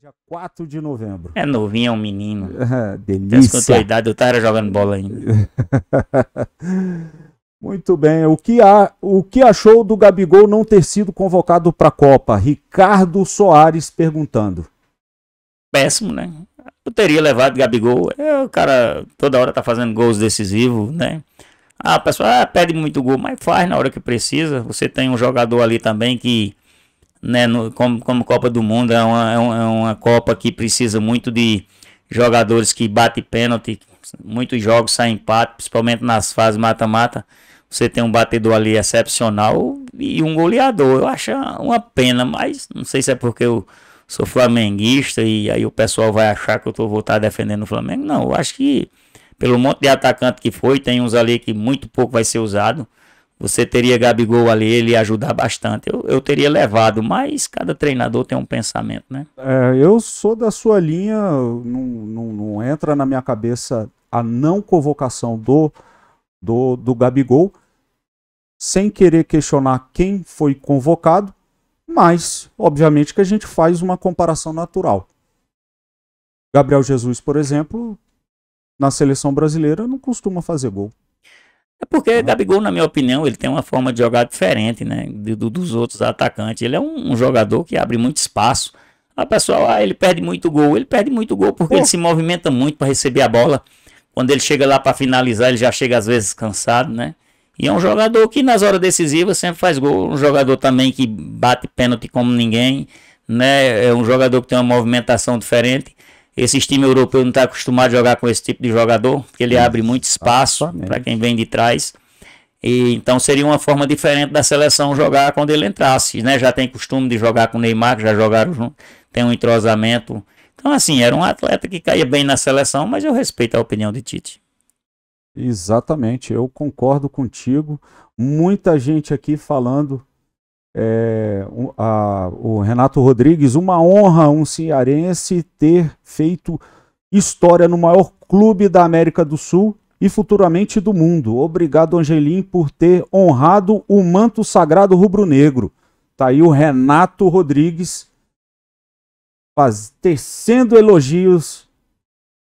dia 4 de novembro. É novinho, é um menino. É, delícia. Até a idade, eu tava jogando bola ainda. Muito bem. O que, a, o que achou do Gabigol não ter sido convocado para a Copa? Ricardo Soares perguntando. Péssimo, né? Eu teria levado o Gabigol. É, o cara toda hora tá fazendo gols decisivos, né? Ah, pessoal, ah, muito gol, mas faz na hora que precisa. Você tem um jogador ali também que né, no, como, como Copa do Mundo, é uma, é uma, é uma Copa que precisa muito de jogadores que bate pênalti, muitos jogos saem empate, principalmente nas fases mata-mata. Você tem um batedor ali excepcional e um goleador. Eu acho uma pena, mas não sei se é porque eu sou flamenguista e aí o pessoal vai achar que eu tô voltar tá defendendo o Flamengo. Não, eu acho que pelo monte de atacante que foi, tem uns ali que muito pouco vai ser usado. Você teria Gabigol ali, ele ia ajudar bastante. Eu, eu teria levado, mas cada treinador tem um pensamento, né? É, eu sou da sua linha, não, não, não, entra na minha cabeça a não convocação do, do, do Gabigol, sem querer questionar quem foi convocado, mas, obviamente, que a gente faz uma comparação natural. Gabriel Jesus, por exemplo, na seleção brasileira não costuma fazer gol. É porque Gabigol, na minha opinião, ele tem uma forma de jogar diferente, né? Do, dos outros atacantes. Ele é um, um jogador que abre muito espaço. A ah, pessoal, ah, ele perde muito gol. Ele perde muito gol porque Pô. ele se movimenta muito para receber a bola. Quando ele chega lá para finalizar, ele já chega às vezes cansado, né? E é um jogador que nas horas decisivas sempre faz gol. Um jogador também que bate pênalti como ninguém, né? É um jogador que tem uma movimentação diferente. Esses times europeus não estão tá acostumados a jogar com esse tipo de jogador, porque ele abre muito espaço para quem vem de trás. E, então seria uma forma diferente da seleção jogar quando ele entrasse, né? Já tem costume de jogar com o Neymar, já jogaram junto, tem um entrosamento. Então, assim, era um atleta que caía bem na seleção, mas eu respeito a opinião de Tite. Exatamente, eu concordo contigo. Muita gente aqui falando é, a, o Renato Rodrigues, uma honra um cearense ter feito história no maior clube da América do Sul e futuramente do mundo. Obrigado, Angelim, por ter honrado o manto sagrado rubro-negro. Tá aí o Renato Rodrigues faz, tecendo elogios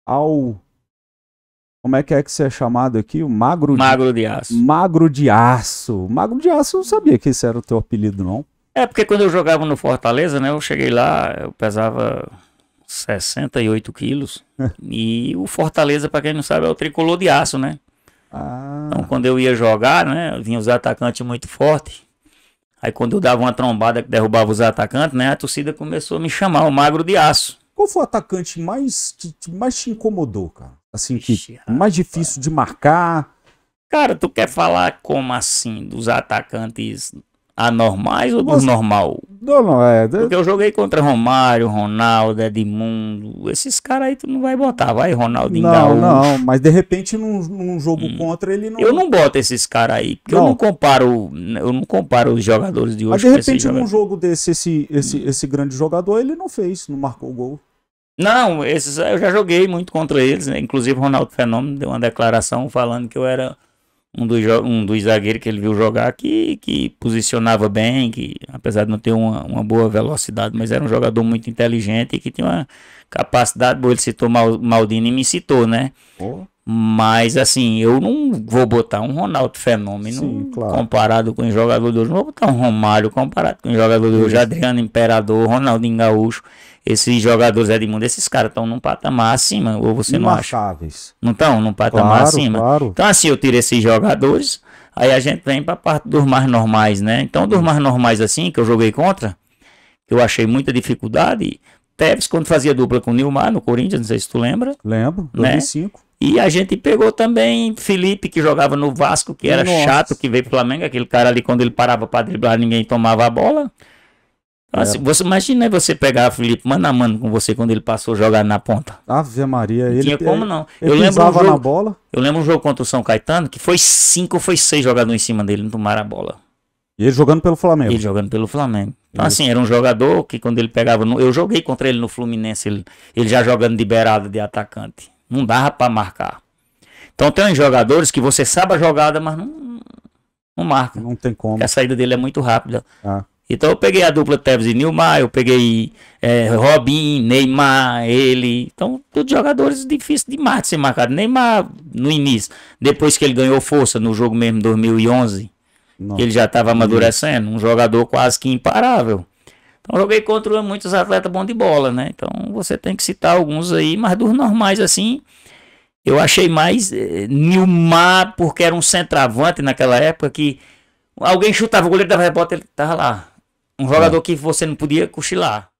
ao como é que é que você é chamado aqui? O magro, magro de... de aço. Magro de aço. Magro de aço, eu não sabia que esse era o teu apelido, não. É, porque quando eu jogava no Fortaleza, né? Eu cheguei lá, eu pesava 68 quilos. e o Fortaleza, para quem não sabe, é o tricolor de aço, né? Ah. Então, quando eu ia jogar, né? Vinha os atacantes muito fortes. Aí, quando eu dava uma trombada que derrubava os atacantes, né? A torcida começou a me chamar o magro de aço. Qual foi o atacante mais que mais te incomodou, cara? Assim, que Ixi, mais difícil de marcar. Cara, tu quer falar como assim? Dos atacantes anormais ou dos Você... normal? Não, não, é. Porque eu joguei contra Romário, Ronaldo, Edmundo. Esses caras aí tu não vai botar, vai, Ronaldinho Não, não, mas de repente num, num jogo hum. contra ele não. Eu não boto esses caras aí, porque não. eu não comparo. Eu não comparo os jogadores de hoje. Mas de repente, num jogo desse, esse, esse, hum. esse grande jogador, ele não fez, não marcou o gol. Não, esses eu já joguei muito contra eles, né? inclusive Ronaldo Fenômeno deu uma declaração falando que eu era um dos, um dos zagueiros que ele viu jogar que, que posicionava bem, que apesar de não ter uma, uma boa velocidade, mas era um jogador muito inteligente e que tinha uma capacidade boa. Ele citou Maldini e me citou, né? Oh. Mas assim, eu não vou botar um Ronaldo Fenômeno Sim, claro. comparado com o jogador Não vou botar um Romário comparado com o jogador de hoje. Adriano Imperador, Ronaldinho Gaúcho. Esses jogadores Edmundo, esses caras estão num patamar acima, ou você não acha? Não estão num patamar claro, acima. Claro. Então, assim, eu tiro esses jogadores, aí a gente vem para parte dos mais normais, né? Então, dos mais normais, assim, que eu joguei contra, eu achei muita dificuldade. Tevez, quando fazia dupla com o Nilmar no Corinthians, não sei se tu lembra. Lembro, 2005. Né? E a gente pegou também Felipe, que jogava no Vasco, que era Nossa. chato, que veio pro Flamengo, aquele cara ali quando ele parava para driblar, ninguém tomava a bola. É. Assim, é. você imagina você pegar o Felipe mano a mano com você quando ele passou a jogar na ponta. Ave Maria, ele. Não tinha é- como não. eu lembro um jogo, na bola. Eu lembro um jogo contra o São Caetano que foi cinco ou foi seis jogadores em cima dele, não tomaram a bola. E ele jogando pelo Flamengo. Ele jogando pelo Flamengo. Então, assim, era um jogador que quando ele pegava. No, eu joguei contra ele no Fluminense, ele, ele já jogando de beirada de atacante. Não dava para marcar. Então tem uns jogadores que você sabe a jogada, mas não, não marca. Não tem como. Porque a saída dele é muito rápida. Ah. Então eu peguei a dupla Tevez e Nilmar, eu peguei é, Robin, Neymar, ele. Então, todos jogadores difíceis demais de ser marcado. Neymar no início, depois que ele ganhou força no jogo mesmo 2011, Nossa. ele já estava uhum. amadurecendo, um jogador quase que imparável. Então joguei contra muitos atletas bons de bola, né? Então você tem que citar alguns aí, mas dos normais assim, eu achei mais é, Nilmar, porque era um centroavante naquela época que alguém chutava o goleiro da rebota, ele tava lá. Um jogador é. que você não podia cochilar.